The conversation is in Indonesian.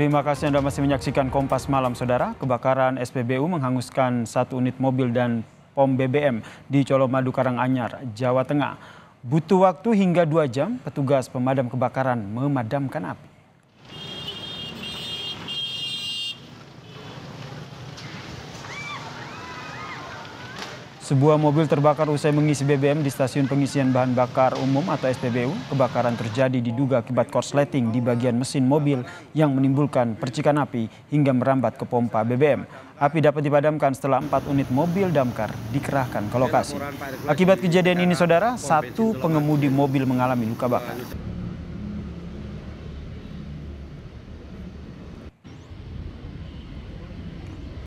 Terima kasih Anda masih menyaksikan Kompas Malam, Saudara. Kebakaran SPBU menghanguskan satu unit mobil dan pom BBM di Colomadu Karanganyar, Jawa Tengah. Butuh waktu hingga dua jam petugas pemadam kebakaran memadamkan api. Sebuah mobil terbakar usai mengisi BBM di stasiun pengisian bahan bakar umum atau SPBU. Kebakaran terjadi diduga akibat korsleting di bagian mesin mobil yang menimbulkan percikan api hingga merambat ke pompa BBM. Api dapat dipadamkan setelah empat unit mobil damkar dikerahkan ke lokasi. Akibat kejadian ini, saudara, satu pengemudi mobil mengalami luka bakar.